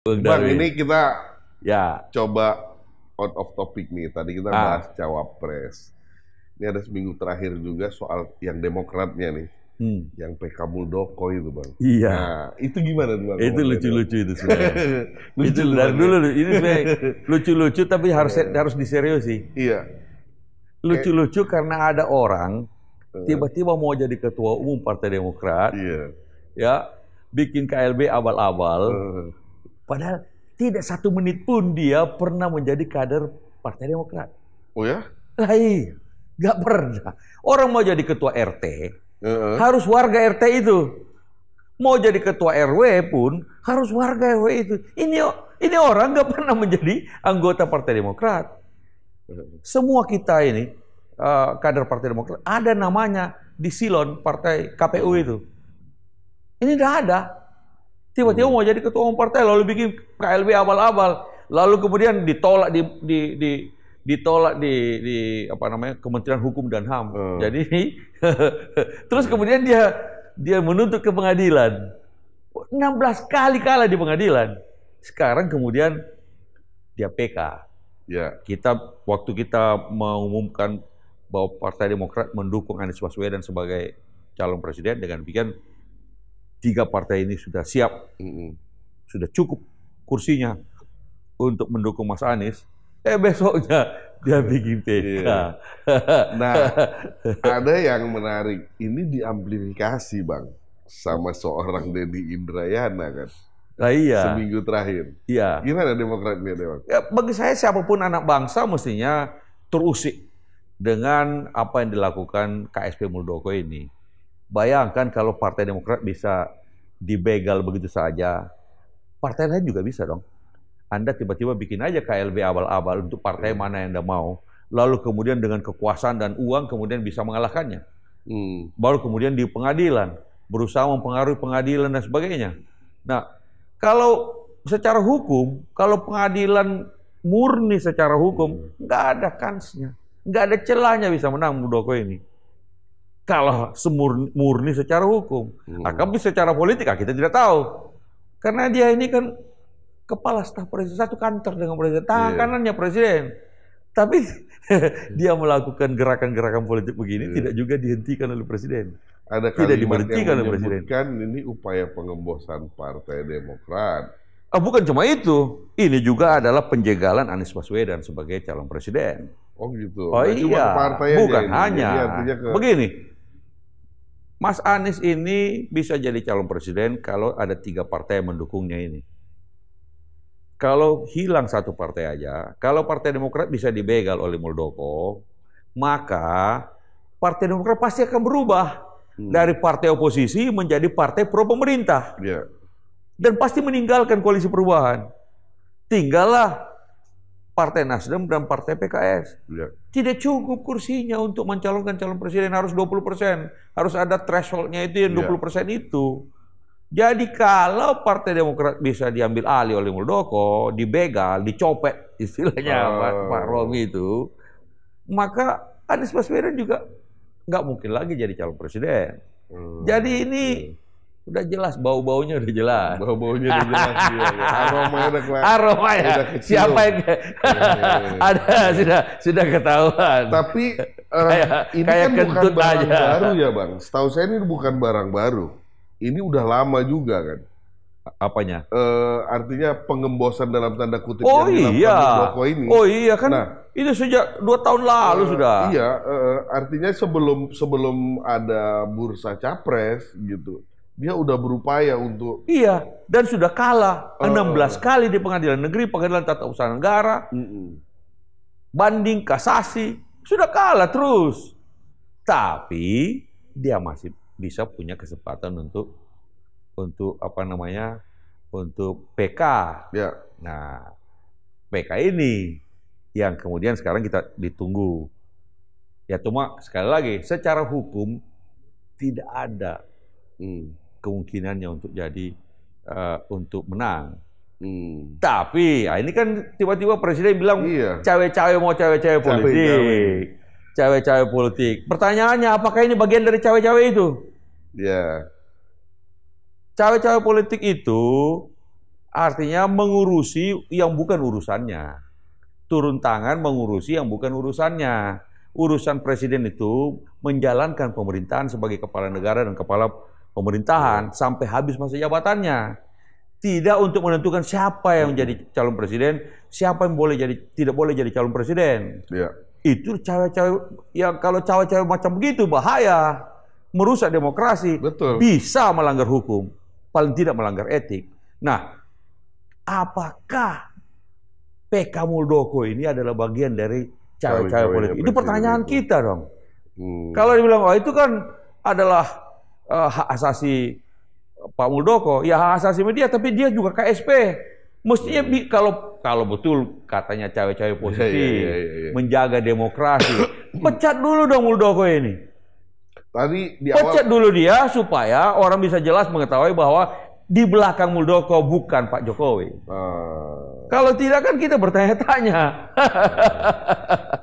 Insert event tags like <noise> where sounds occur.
Bang dari... ini kita ya coba out of topic nih. Tadi kita ah. bahas cawapres. Ini ada seminggu terakhir juga soal yang demokratnya nih. Hmm. Yang PK Muldoko itu bang. Iya. Nah, itu gimana bang? Itu lucu-lucu itu sebenarnya. <laughs> lucu itu dari dulu ini <laughs> lucu-lucu tapi harus yeah. harus sih. Iya. Lucu-lucu karena ada orang eh. tiba-tiba mau jadi ketua umum Partai Demokrat. Iya. Ya, bikin KLB abal-abal. Uh Padahal tidak satu menit pun dia pernah menjadi kader Partai Demokrat. Oh ya? Lah iya. Gak pernah. Orang mau jadi ketua RT, uh -uh. harus warga RT itu. Mau jadi ketua RW pun harus warga RW itu. Ini ini orang gak pernah menjadi anggota Partai Demokrat. Semua kita ini uh, kader Partai Demokrat ada namanya di silon Partai KPU itu. Ini udah ada. Tiba-tiba hmm. mau jadi ketua umum partai lalu bikin KLB abal-abal, lalu kemudian ditolak di, di, di ditolak di, di apa namanya Kementerian Hukum dan Ham. Hmm. Jadi <laughs> terus kemudian dia dia menuntut ke pengadilan. 16 kali kalah di pengadilan. Sekarang kemudian dia PK. Ya. Kita waktu kita mengumumkan bahwa Partai Demokrat mendukung Anies Baswedan sebagai calon presiden dengan demikian tiga partai ini sudah siap, mm. sudah cukup kursinya untuk mendukung Mas Anies, eh besoknya dia iya. bikin TK. Iya. Nah, <laughs> ada yang menarik. Ini diamplifikasi, Bang, sama seorang Dedi Indrayana kan. Nah, iya. Seminggu terakhir. Iya. Gimana Demokrat ini, Bang? Ya, bagi saya siapapun anak bangsa mestinya terusik dengan apa yang dilakukan KSP Muldoko ini. Bayangkan kalau Partai Demokrat bisa dibegal begitu saja, partai lain juga bisa dong. Anda tiba-tiba bikin aja KLB abal-abal untuk partai hmm. mana yang Anda mau, lalu kemudian dengan kekuasaan dan uang kemudian bisa mengalahkannya. Hmm. Baru kemudian di pengadilan, berusaha mempengaruhi pengadilan dan sebagainya. Nah, kalau secara hukum, kalau pengadilan murni secara hukum, hmm. nggak ada kansnya. Nggak ada celahnya bisa menang Mudoko ini semurni murni secara hukum. Hmm. Akan nah, secara politik ah, kita tidak tahu. Karena dia ini kan kepala staf presiden satu kantor dengan presiden, iya. tangan yeah. kanannya presiden. Tapi <laughs> dia melakukan gerakan-gerakan politik begini yeah. tidak juga dihentikan oleh presiden. Ada tidak diberhentikan oleh presiden. Kan ini upaya pengembosan Partai Demokrat. Ah, bukan cuma itu, ini juga adalah penjegalan Anies Baswedan sebagai calon presiden. Oh gitu. Oh iya. bukan hanya. Ini. Begini, Mas Anies ini bisa jadi calon presiden kalau ada tiga partai yang mendukungnya ini. Kalau hilang satu partai aja, kalau Partai Demokrat bisa dibegal oleh Muldoko, maka Partai Demokrat pasti akan berubah hmm. dari partai oposisi menjadi partai pro pemerintah. Yeah. Dan pasti meninggalkan koalisi perubahan. Tinggallah Partai Nasdem dan Partai PKS. Iya. Tidak cukup kursinya untuk mencalonkan calon presiden harus 20 persen. Harus ada thresholdnya itu yang 20 iya. persen itu. Jadi kalau Partai Demokrat bisa diambil alih oleh Muldoko, dibegal, dicopet <laughs> istilahnya oh. Pak, Pak Romi itu, maka Anies Baswedan juga nggak mungkin lagi jadi calon presiden. Hmm. Jadi ini iya. Udah jelas bau-baunya udah jelas. Bau-baunya udah jelas aroma <laughs> Ya. Iya. aroma udah aroma ya. Udah kecil. Siapa yang ya, ya, ya. <laughs> ada sudah sudah ketahuan. Tapi eh, uh, <laughs> kaya, ini kaya kan bukan barang aja. baru ya, Bang. Setahu saya ini bukan barang baru. Ini udah lama juga kan. Apanya? Uh, artinya pengembosan dalam tanda kutip oh, yang iya. Muldoko ini. Oh iya kan. Nah, ini sejak dua tahun lalu uh, sudah. Iya, uh, artinya sebelum sebelum ada bursa capres gitu dia udah berupaya untuk Iya, dan sudah kalah uh, 16 kali di pengadilan negeri, pengadilan tata usaha negara. Uh, uh. Banding kasasi, sudah kalah terus. Tapi dia masih bisa punya kesempatan untuk untuk apa namanya? untuk PK. Ya. Nah, PK ini yang kemudian sekarang kita ditunggu. Ya cuma sekali lagi secara hukum tidak ada hmm kemungkinannya untuk jadi uh, untuk menang. Hmm. Tapi ah, ini kan tiba-tiba presiden bilang iya. cawe cawe-cawe mau cawe-cawe politik. Cawe-cawe politik. Pertanyaannya apakah ini bagian dari cawe-cawe itu? Ya. Yeah. Cawe-cawe politik itu artinya mengurusi yang bukan urusannya. Turun tangan mengurusi yang bukan urusannya. Urusan presiden itu menjalankan pemerintahan sebagai kepala negara dan kepala pemerintahan iya. sampai habis masa jabatannya. Tidak untuk menentukan siapa yang iya. jadi calon presiden, siapa yang boleh jadi tidak boleh jadi calon presiden. Ya. Itu cewek-cewek yang kalau cewek-cewek macam begitu bahaya, merusak demokrasi, Betul. bisa melanggar hukum, paling tidak melanggar etik. Nah, apakah PK Muldoko ini adalah bagian dari cewek-cewek politik? Itu pertanyaan itu. kita dong. Hmm. Kalau dibilang oh itu kan adalah uh, hak asasi eh, Pak Muldoko, ya hak asasi media, tapi dia juga KSP. Mestinya iya, iya. bi, kalau kalau betul katanya cawe-cawe iya, positif, yeah, yeah, yeah, yeah. menjaga demokrasi, <coughs> pecat dulu dong Muldoko ini. Tadi di awal... pecat dulu dia supaya orang bisa jelas mengetahui bahwa di belakang Muldoko bukan Pak Jokowi. Uh... Kalau tidak kan kita bertanya-tanya. <laughs>